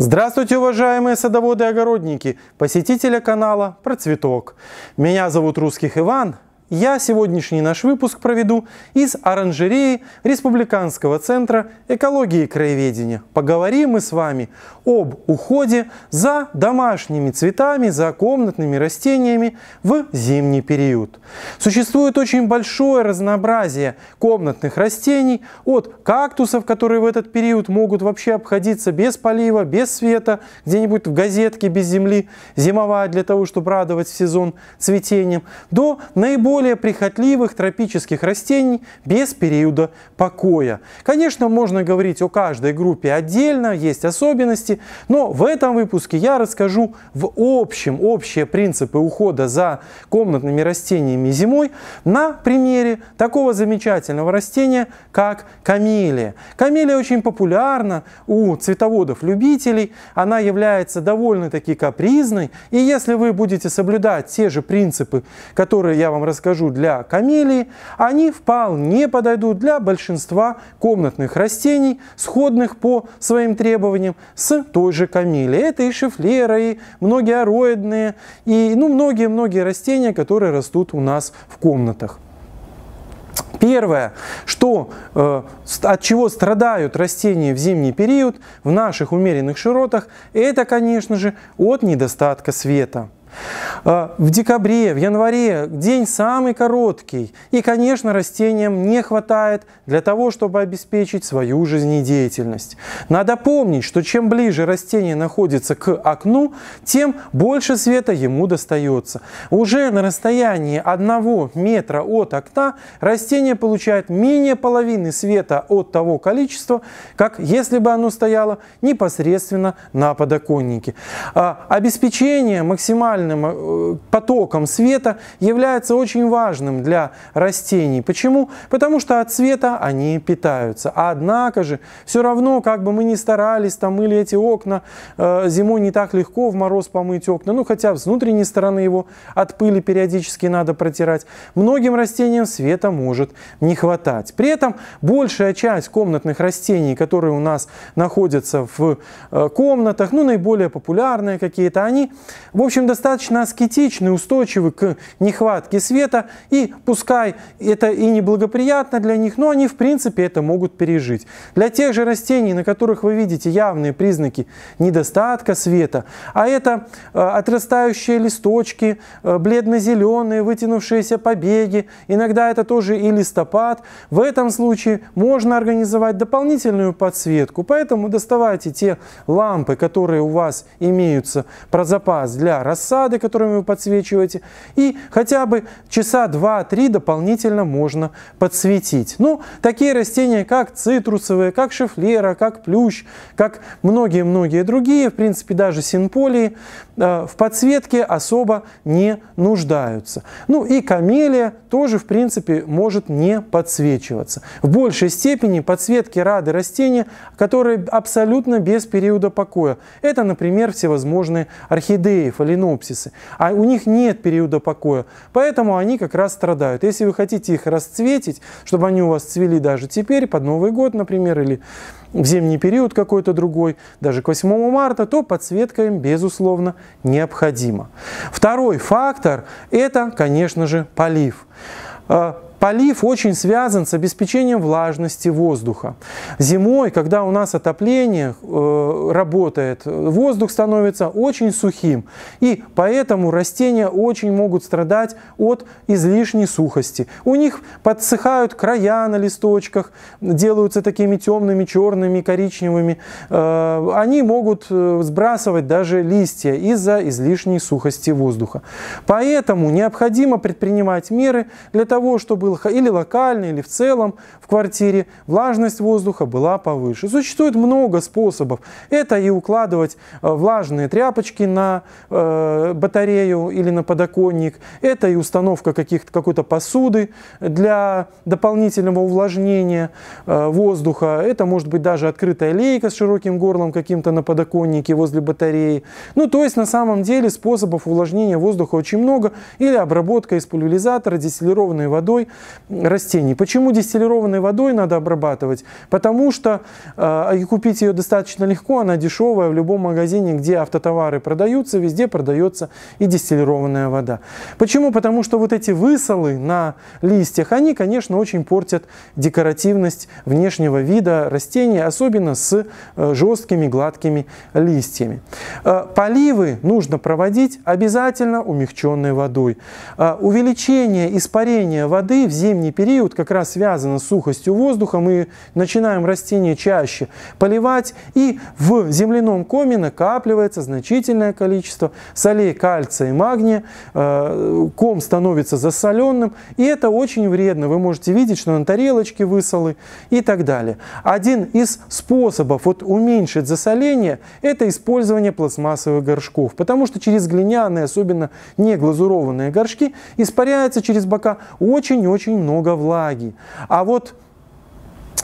Здравствуйте, уважаемые садоводы и огородники, посетители канала «Процветок». Меня зовут Русских Иван, я сегодняшний наш выпуск проведу из оранжереи Республиканского центра экологии и краеведения. Поговорим мы с вами об уходе за домашними цветами, за комнатными растениями в зимний период. Существует очень большое разнообразие комнатных растений, от кактусов, которые в этот период могут вообще обходиться без полива, без света, где-нибудь в газетке без земли, зимовая для того, чтобы радовать сезон цветением, до наиболее более прихотливых тропических растений без периода покоя. Конечно, можно говорить о каждой группе отдельно, есть особенности, но в этом выпуске я расскажу в общем общие принципы ухода за комнатными растениями зимой на примере такого замечательного растения, как камелия. Камелия очень популярна у цветоводов-любителей, она является довольно-таки капризной, и если вы будете соблюдать те же принципы, которые я вам расскажу скажу, для камелии, они вполне подойдут для большинства комнатных растений, сходных по своим требованиям с той же камелией. Это и шифлера, и многие ароидные, и ну, многие-многие растения, которые растут у нас в комнатах. Первое, что, э, от чего страдают растения в зимний период в наших умеренных широтах, это, конечно же, от недостатка света. А, в декабре, в январе день самый короткий, и, конечно, растениям не хватает для того, чтобы обеспечить свою жизнедеятельность. Надо помнить, что чем ближе растение находится к окну, тем больше света ему достается. Уже на расстоянии одного метра от окна растение получает менее половины света от того количества, как если бы оно стояло непосредственно на подоконнике. А, обеспечение максимально уникальным э, потоком света является очень важным для растений. Почему? Потому что от света они питаются. однако же, все равно, как бы мы ни старались, там мыли эти окна, э, зимой не так легко в мороз помыть окна, ну хотя с внутренней стороны его от пыли периодически надо протирать. Многим растениям света может не хватать. При этом большая часть комнатных растений, которые у нас находятся в э, комнатах, ну наиболее популярные какие-то, они, в общем, достаточно достаточно аскетичны, устойчивы к нехватке света, и пускай это и неблагоприятно для них, но они в принципе это могут пережить. Для тех же растений, на которых вы видите явные признаки недостатка света, а это э, отрастающие листочки, э, бледно-зеленые, вытянувшиеся побеги, иногда это тоже и листопад, в этом случае можно организовать дополнительную подсветку, поэтому доставайте те лампы, которые у вас имеются про запас для рассады, фасады, которыми вы подсвечиваете, и хотя бы часа 2-3 дополнительно можно подсветить. Ну, такие растения, как цитрусовые, как шифлера, как плющ, как многие-многие другие, в принципе, даже синполии, э, в подсветке особо не нуждаются. Ну и камелия тоже, в принципе, может не подсвечиваться. В большей степени подсветки рады растения, которые абсолютно без периода покоя. Это, например, всевозможные орхидеи, фаленопсис апокалипсисы. А у них нет периода покоя, поэтому они как раз страдают. Если вы хотите их расцветить, чтобы они у вас цвели даже теперь, под Новый год, например, или в зимний период какой-то другой, даже к 8 марта, то подсветка им, безусловно, необходима. Второй фактор – это, конечно же, полив. А, Полив очень связан с обеспечением влажности воздуха. Зимой, когда у нас отопление э, работает, воздух становится очень сухим, и поэтому растения очень могут страдать от излишней сухости. У них подсыхают края на листочках, делаются такими темными, черными, коричневыми. Э, они могут э, сбрасывать даже листья из-за излишней сухости воздуха. Поэтому необходимо предпринимать меры для того, чтобы был или локально, или в целом в квартире, влажность воздуха была повыше. Существует много способов. Это и укладывать э, влажные тряпочки на э, батарею или на подоконник, это и установка каких-то какой-то посуды для дополнительного увлажнения э, воздуха, это может быть даже открытая лейка с широким горлом каким-то на подоконнике возле батареи. Ну, то есть на самом деле способов увлажнения воздуха очень много, или обработка из пульверизатора дистиллированной водой растений. Почему дистиллированной водой надо обрабатывать? Потому что э, купить ее достаточно легко, она дешевая в любом магазине, где автотовары продаются, везде продается и дистиллированная вода. Почему? Потому что вот эти высолы на листьях, они, конечно, очень портят декоративность внешнего вида растений, особенно с э, жесткими гладкими листьями. Э, поливы нужно проводить обязательно умягченной водой. Э, увеличение испарения воды в зимний период как раз связано с сухостью воздуха. Мы начинаем растения чаще поливать, и в земляном коме накапливается значительное количество солей кальция и магния. Э, ком становится засоленным, и это очень вредно. Вы можете видеть, что на тарелочке высолы и так далее. Один из способов вот уменьшить засоление – это использование пластмассовых горшков, потому что через глиняные, особенно не глазурованные горшки, испаряется через бока очень-очень очень много влаги. А вот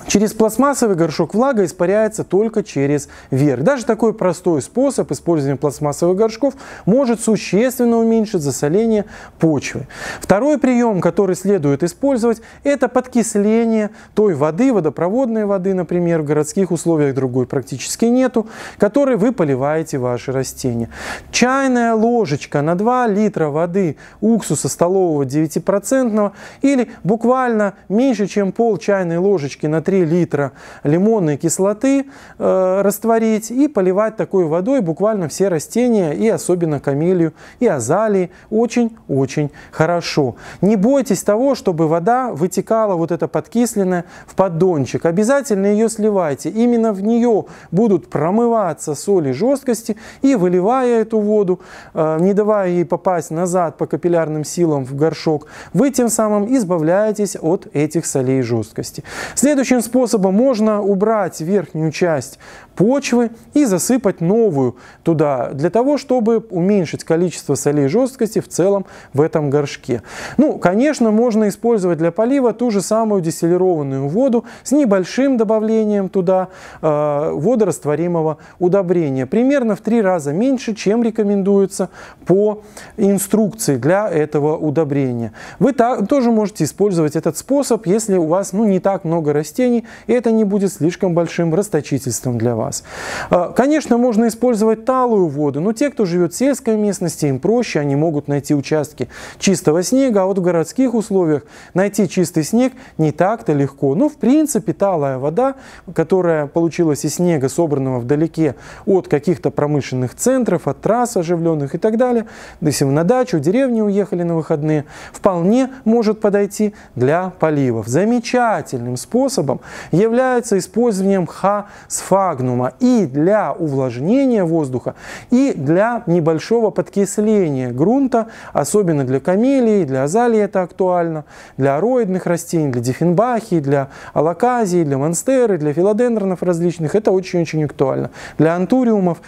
Через пластмассовый горшок влага испаряется только через верх. Даже такой простой способ использования пластмассовых горшков может существенно уменьшить засоление почвы. Второй прием, который следует использовать, это подкисление той воды, водопроводной воды, например, в городских условиях другой практически нету, которой вы поливаете ваши растения. Чайная ложечка на 2 литра воды уксуса столового 9% или буквально меньше, чем пол чайной ложечки на 3 3 литра лимонной кислоты э, растворить и поливать такой водой буквально все растения, и особенно камелию, и азалии, очень-очень хорошо. Не бойтесь того, чтобы вода вытекала вот эта подкисленная в поддончик. Обязательно ее сливайте. Именно в нее будут промываться соли жесткости и выливая эту воду, э, не давая ей попасть назад по капиллярным силам в горшок, вы тем самым избавляетесь от этих солей жесткости. Следующим способом можно убрать верхнюю часть почвы и засыпать новую туда, для того, чтобы уменьшить количество солей жесткости в целом в этом горшке. Ну, конечно, можно использовать для полива ту же самую дистиллированную воду с небольшим добавлением туда э, водорастворимого удобрения, примерно в три раза меньше, чем рекомендуется по инструкции для этого удобрения. Вы та тоже можете использовать этот способ, если у вас ну, не так много растений, компаний, и это не будет слишком большим расточительством для вас. А, конечно, можно использовать талую воду, но те, кто живет в сельской местности, им проще, они могут найти участки чистого снега, а вот в городских условиях найти чистый снег не так-то легко. Но, ну, в принципе, талая вода, которая получилась из снега, собранного вдалеке от каких-то промышленных центров, от трасс оживленных и так далее, если вы на дачу, в деревню уехали на выходные, вполне может подойти для поливов. Замечательным способом является использованием Х-сфагнума и для увлажнения воздуха, и для небольшого подкисления грунта, особенно для камелии, для азалии это актуально, для ароидных растений, для дифенбахии, для алаказии, для монстеры, для филодендронов различных. Это очень-очень актуально. Для антуриумов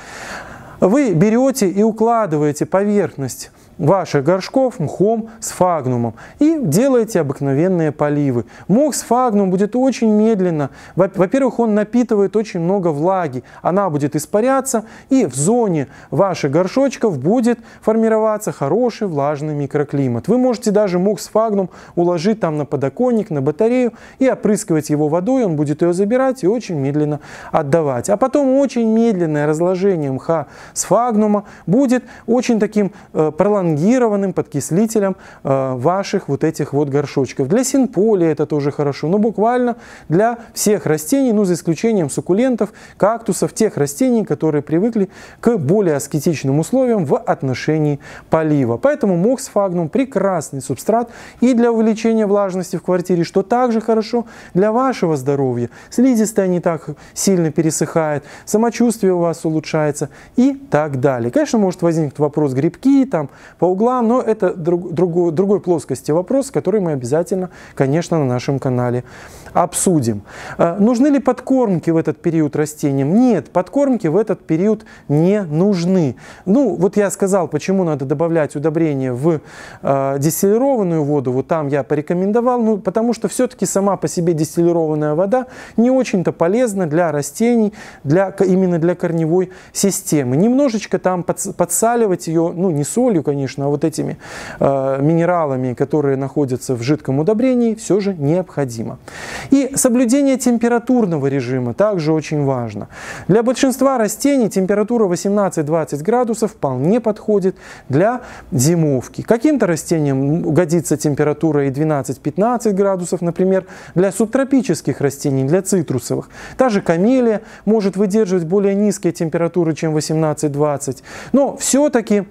вы берете и укладываете поверхность ваших горшков мхом с фагнумом и делаете обыкновенные поливы. Мох с фагнумом будет очень медленно. Во-первых, он напитывает очень много влаги. Она будет испаряться и в зоне ваших горшочков будет формироваться хороший влажный микроклимат. Вы можете даже мох с фагнум уложить там на подоконник, на батарею и опрыскивать его водой. Он будет ее забирать и очень медленно отдавать. А потом очень медленное разложение мха с фагнума будет очень таким э, пролонгированным фангированным подкислителем э, ваших вот этих вот горшочков. Для синполия это тоже хорошо, но буквально для всех растений, ну за исключением суккулентов, кактусов, тех растений, которые привыкли к более аскетичным условиям в отношении полива. Поэтому мокс прекрасный субстрат и для увеличения влажности в квартире, что также хорошо для вашего здоровья. Слизистая не так сильно пересыхает, самочувствие у вас улучшается и так далее. Конечно, может возникнуть вопрос грибки, там по углам, но это друг, друг, другой плоскости вопрос, который мы обязательно, конечно, на нашем канале обсудим. Э, нужны ли подкормки в этот период растениям? Нет, подкормки в этот период не нужны. Ну, вот я сказал, почему надо добавлять удобрения в э, дистиллированную воду, вот там я порекомендовал, ну, потому что все-таки сама по себе дистиллированная вода не очень-то полезна для растений, для, именно для корневой системы. Немножечко там подсаливать ее, ну, не солью, конечно, конечно, а вот этими э, минералами, которые находятся в жидком удобрении, все же необходимо. И соблюдение температурного режима также очень важно. Для большинства растений температура 18-20 градусов вполне подходит для зимовки. Каким-то растениям годится температура и 12-15 градусов, например, для субтропических растений, для цитрусовых. Та же камелия может выдерживать более низкие температуры, чем 18-20. Но все-таки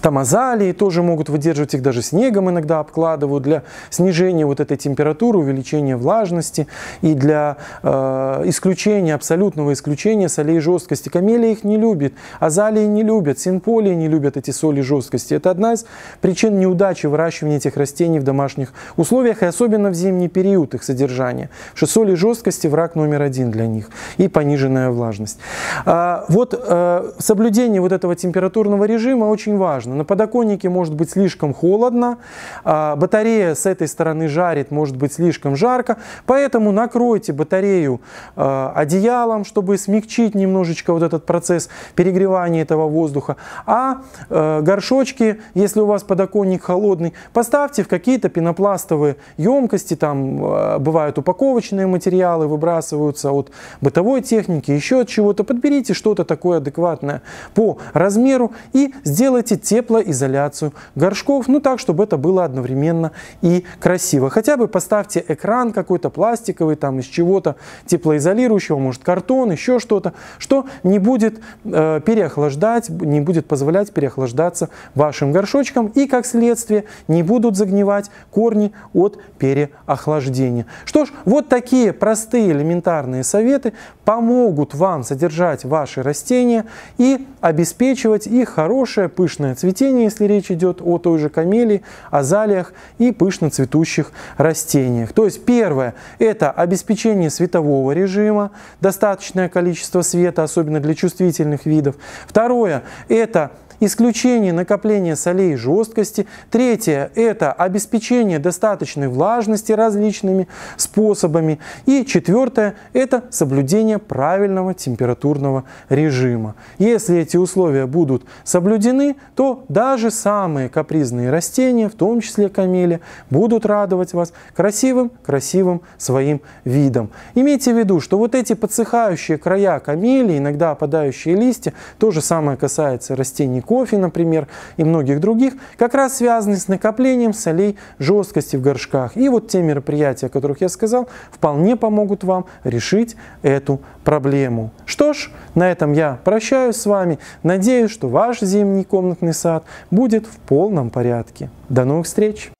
там азалии тоже могут выдерживать, их даже снегом иногда обкладывают для снижения вот этой температуры, увеличения влажности и для э, исключения, абсолютного исключения солей жесткости. Камелия их не любит, азалии не любят, синполии не любят эти соли жесткости. Это одна из причин неудачи выращивания этих растений в домашних условиях и особенно в зимний период их содержания. что соли жесткости враг номер один для них и пониженная влажность. А, вот э, соблюдение вот этого температурного режима очень важно важно. На подоконнике может быть слишком холодно, а батарея с этой стороны жарит, может быть слишком жарко, поэтому накройте батарею а, одеялом, чтобы смягчить немножечко вот этот процесс перегревания этого воздуха. А, а горшочки, если у вас подоконник холодный, поставьте в какие-то пенопластовые емкости, там бывают упаковочные материалы, выбрасываются от бытовой техники, еще от чего-то. Подберите что-то такое адекватное по размеру и сделайте те теплоизоляцию горшков, ну так, чтобы это было одновременно и красиво. Хотя бы поставьте экран какой-то пластиковый, там из чего-то теплоизолирующего, может картон, еще что-то, что не будет э, переохлаждать, не будет позволять переохлаждаться вашим горшочкам и, как следствие, не будут загнивать корни от переохлаждения. Что ж, вот такие простые элементарные советы помогут вам содержать ваши растения и обеспечивать их хорошее пышное цветение цветения, если речь идет о той же камелии, азалиях и пышно цветущих растениях. То есть первое – это обеспечение светового режима, достаточное количество света, особенно для чувствительных видов. Второе – это Исключение накопления солей и жесткости. Третье – это обеспечение достаточной влажности различными способами. И четвертое – это соблюдение правильного температурного режима. Если эти условия будут соблюдены, то даже самые капризные растения, в том числе камели, будут радовать вас красивым-красивым своим видом. Имейте в виду, что вот эти подсыхающие края камели, иногда опадающие листья, то же самое касается растений кофе, например, и многих других, как раз связаны с накоплением солей жесткости в горшках. И вот те мероприятия, о которых я сказал, вполне помогут вам решить эту проблему. Что ж, на этом я прощаюсь с вами. Надеюсь, что ваш зимний комнатный сад будет в полном порядке. До новых встреч!